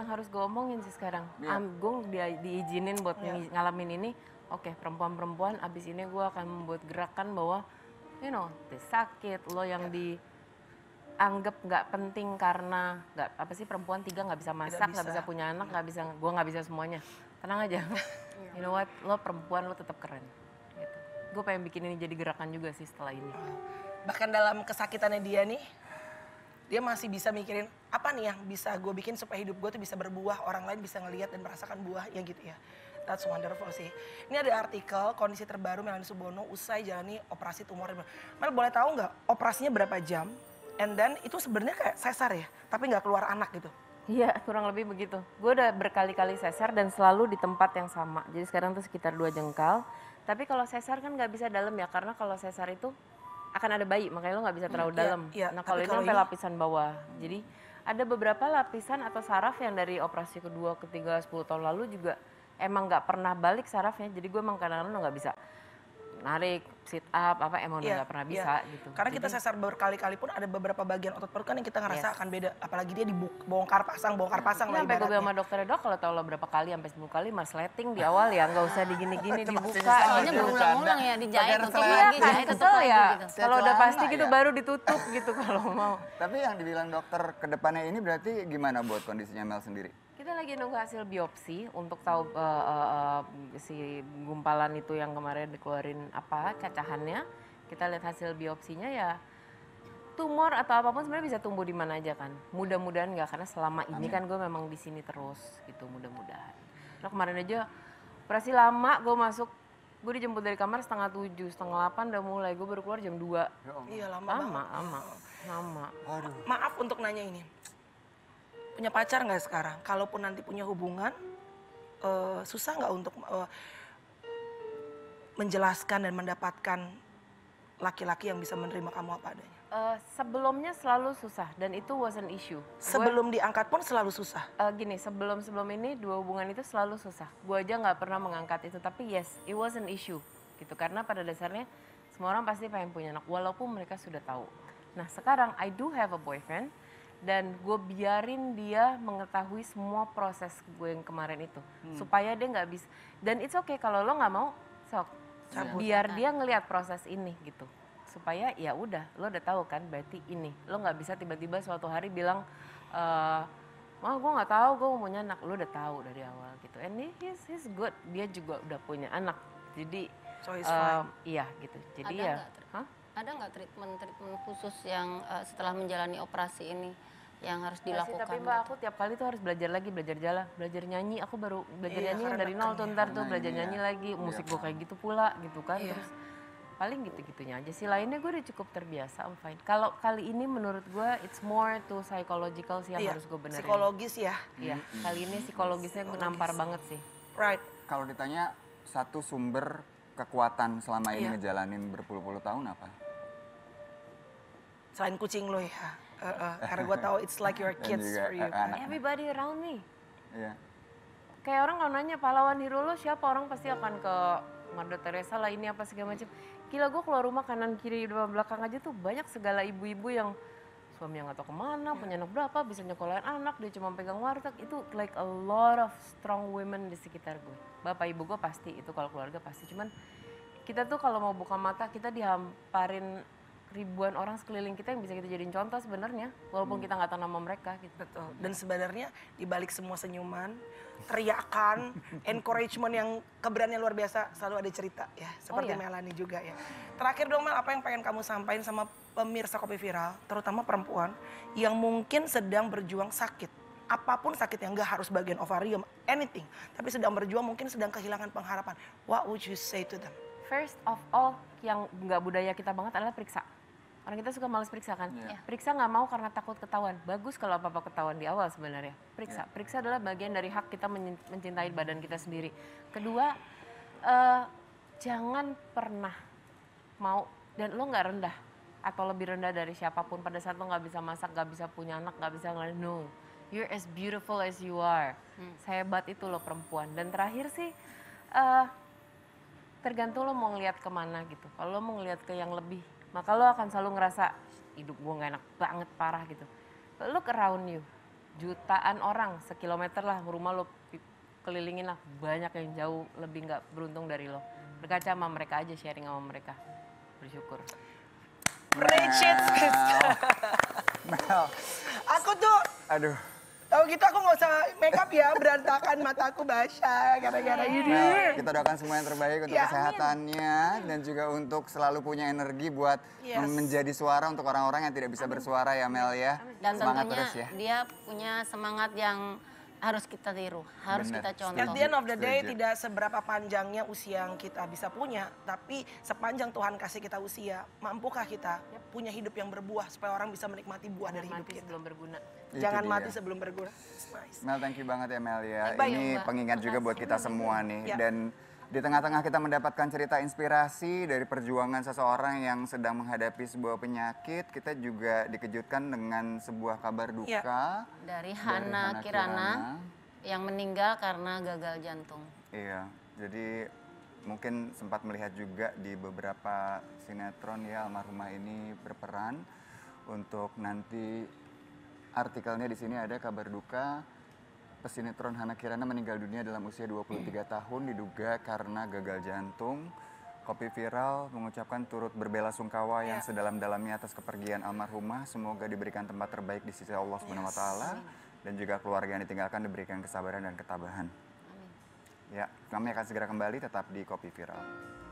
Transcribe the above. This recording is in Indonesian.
Yang harus gue omongin sih sekarang, yeah. um, gue di, diizinin buat yeah. ngalamin ini, oke okay, perempuan-perempuan abis ini gue akan membuat gerakan bahwa, you know, sakit, lo yang yeah. di anggap nggak penting karena nggak apa sih perempuan tiga nggak bisa masak nggak bisa. bisa punya anak nggak bisa gue nggak bisa semuanya tenang aja iya. you know what lo perempuan lo tetap keren gitu. gue pengen bikin ini jadi gerakan juga sih setelah ini bahkan dalam kesakitannya dia nih dia masih bisa mikirin apa nih yang bisa gue bikin supaya hidup gue tuh bisa berbuah orang lain bisa ngelihat dan merasakan buah ya gitu ya That's wonderful sih. Ini ada artikel kondisi terbaru Melani Subono usai jalani operasi tumor. Mel boleh tahu nggak operasinya berapa jam? And then itu sebenarnya kayak sesar ya, tapi nggak keluar anak gitu. Iya, kurang lebih begitu. Gue udah berkali-kali sesar dan selalu di tempat yang sama. Jadi sekarang tuh sekitar dua jengkal. Tapi kalau sesar kan nggak bisa dalam ya, karena kalau sesar itu akan ada bayi makanya lo nggak bisa hmm, terlalu hmm, dalam. Iya, iya. Nah kalau ini sampai lapisan bawah, jadi ada beberapa lapisan atau saraf yang dari operasi kedua, ketiga, sepuluh tahun lalu juga emang nggak pernah balik sarafnya. Jadi gue emang kadang-kadang nggak bisa narik sit up apa emang yeah, udah iya, gak pernah iya. bisa yeah. gitu. Karena Jadi, kita sesar berkali-kali pun ada beberapa bagian otot perut kan yang kita ngerasa yes. akan beda. Apalagi dia dibongkar pasang, bongkar iya, pasang nah, lah Sampai gue bilang sama dokternya dok kalau tau lo berapa kali sampai 10 kali marsleting di awal ya nggak usah digini-gini dibuka. Soalnya gitu. berulang-ulang ya dijahit tutup lagi, kan, jahit tutup ya. Gitu. Kalau udah pasti gitu baru ditutup gitu kalau mau. Tapi yang dibilang dokter kedepannya ini berarti gimana buat kondisinya Mel sendiri? Kita lagi nunggu hasil biopsi untuk tahu uh, uh, uh, si gumpalan itu yang kemarin dikeluarin apa pecahannya kita lihat hasil biopsinya ya tumor atau apapun sebenarnya bisa tumbuh di mana aja kan mudah-mudahan nggak karena selama ini Amin. kan gue memang di sini terus gitu mudah-mudahan nah kemarin aja operasi lama gue masuk gue dijemput dari kamar setengah tujuh setengah delapan udah mulai gue baru keluar jam dua ya iya lama lama lama lama maaf untuk nanya ini punya pacar nggak sekarang kalaupun nanti punya hubungan uh, susah nggak untuk uh, menjelaskan dan mendapatkan laki-laki yang bisa menerima kamu apa adanya? Uh, sebelumnya selalu susah dan itu was an issue. Sebelum gua, diangkat pun selalu susah. Uh, gini, sebelum sebelum ini dua hubungan itu selalu susah. Gue aja nggak pernah mengangkat itu, tapi yes, it was an issue gitu. Karena pada dasarnya semua orang pasti pengen punya anak, walaupun mereka sudah tahu. Nah sekarang I do have a boyfriend dan gue biarin dia mengetahui semua proses gue yang kemarin itu hmm. supaya dia nggak bisa. Dan it's okay kalau lo nggak mau, sok Cabut. biar dia ngelihat proses ini gitu supaya ya udah lo udah tahu kan berarti ini lo nggak bisa tiba-tiba suatu hari bilang e, eh, gue nggak tahu gue mau punya anak lo udah tahu dari awal gitu and he, he's, he's good dia juga udah punya anak jadi so um, iya gitu jadi ada ya gak, ada nggak treatment treatment khusus yang uh, setelah menjalani operasi ini yang harus dilakukan. tapi mbak gitu. aku tiap kali tuh harus belajar lagi, belajar jalan, belajar nyanyi. Aku baru belajar iya, nyanyi dari nol tuh ntar tuh belajar ya. nyanyi lagi, iya, musik gue kayak gitu pula gitu kan. Iya. Terus paling gitu-gitunya aja sih. Lainnya gue udah cukup terbiasa, I'm fine. Kalau kali ini menurut gue it's more to psychological sih yang iya, harus gue benerin. Psikologis ya. Iya, kali ini psikologisnya gue nampar banget sih. Right. Kalau ditanya satu sumber kekuatan selama ini iya. ngejalanin berpuluh-puluh tahun apa? selain kucing lo ya uh, uh, karena gue tahu it's like your kids juga, for you kan everybody around me yeah. kayak orang kalau nanya pahlawan hero lo siapa orang pasti akan ke Mardo Teresa lah ini apa segala macam gila gue keluar rumah kanan kiri depan belakang aja tuh banyak segala ibu-ibu yang suami yang nggak tahu kemana yeah. punya anak berapa bisa nyekolahin anak dia cuma pegang warteg itu like a lot of strong women di sekitar gue bapak ibu gue pasti itu kalau keluarga pasti cuman kita tuh kalau mau buka mata kita dihamparin ribuan orang sekeliling kita yang bisa kita jadiin contoh sebenarnya walaupun hmm. kita nggak tahu nama mereka gitu betul dan sebenarnya di balik semua senyuman teriakan encouragement yang keberanian luar biasa selalu ada cerita ya oh, seperti oh, iya? Melani juga ya terakhir dong Mel apa yang pengen kamu sampaikan sama pemirsa kopi viral terutama perempuan yang mungkin sedang berjuang sakit apapun sakit yang nggak harus bagian ovarium anything tapi sedang berjuang mungkin sedang kehilangan pengharapan what would you say to them First of all, yang nggak budaya kita banget adalah periksa karena kita suka males periksa kan. Yeah. Periksa nggak mau karena takut ketahuan. Bagus kalau apa-apa ketahuan di awal sebenarnya. Periksa. Yeah. Periksa adalah bagian dari hak kita mencintai badan kita sendiri. Kedua, uh, jangan pernah mau dan lo nggak rendah atau lebih rendah dari siapapun pada saat lo nggak bisa masak, nggak bisa punya anak, nggak bisa ngelain. No, you're as beautiful as you are. Hmm. bat itu lo perempuan. Dan terakhir sih. Uh, tergantung lo mau ngeliat kemana gitu. Kalau lo mau ngeliat ke yang lebih maka lo akan selalu ngerasa hidup gue gak enak banget parah gitu look around you jutaan orang sekilometer lah rumah lo kelilingin lah banyak yang jauh lebih nggak beruntung dari lo berkaca sama mereka aja sharing sama mereka bersyukur Preach it, Mel. Aku tuh, aduh, Tahu gitu aku nggak usah make up ya, berantakan mataku basah gara-gara iya. ini. Nah, kita doakan semua yang terbaik untuk ya, kesehatannya amin. dan juga untuk selalu punya energi buat yes. menjadi suara untuk orang-orang yang tidak bisa bersuara ya Mel ya. Dan semangat tentunya terus ya. dia punya semangat yang harus kita tiru, harus Bener. kita contoh. At the end of the day Setuju. tidak seberapa panjangnya usia yang kita bisa punya, tapi sepanjang Tuhan kasih kita usia, mampukah kita punya hidup yang berbuah supaya orang bisa menikmati buah Jangan dari hidup kita. sebelum berguna. Jangan mati sebelum berguna. Mel, thank you banget ya Mel ya. Ini pengingat juga buat kita semua nih ya. dan di tengah-tengah kita mendapatkan cerita inspirasi dari perjuangan seseorang yang sedang menghadapi sebuah penyakit, kita juga dikejutkan dengan sebuah kabar iya, duka ya. dari, dari Hana Kirana, Kirana yang meninggal karena gagal jantung. Iya, jadi mungkin sempat melihat juga di beberapa sinetron ya almarhumah ini berperan untuk nanti artikelnya di sini ada kabar duka pesinetron Hana Kirana meninggal dunia dalam usia 23 tahun diduga karena gagal jantung. Kopi Viral mengucapkan turut berbela sungkawa yang iya. sedalam-dalamnya atas kepergian almarhumah. Semoga diberikan tempat terbaik di sisi Allah Subhanahu yes. Iya taala dan juga keluarga yang ditinggalkan diberikan kesabaran dan ketabahan. Amin. Ya, kami akan segera kembali tetap di Kopi Viral.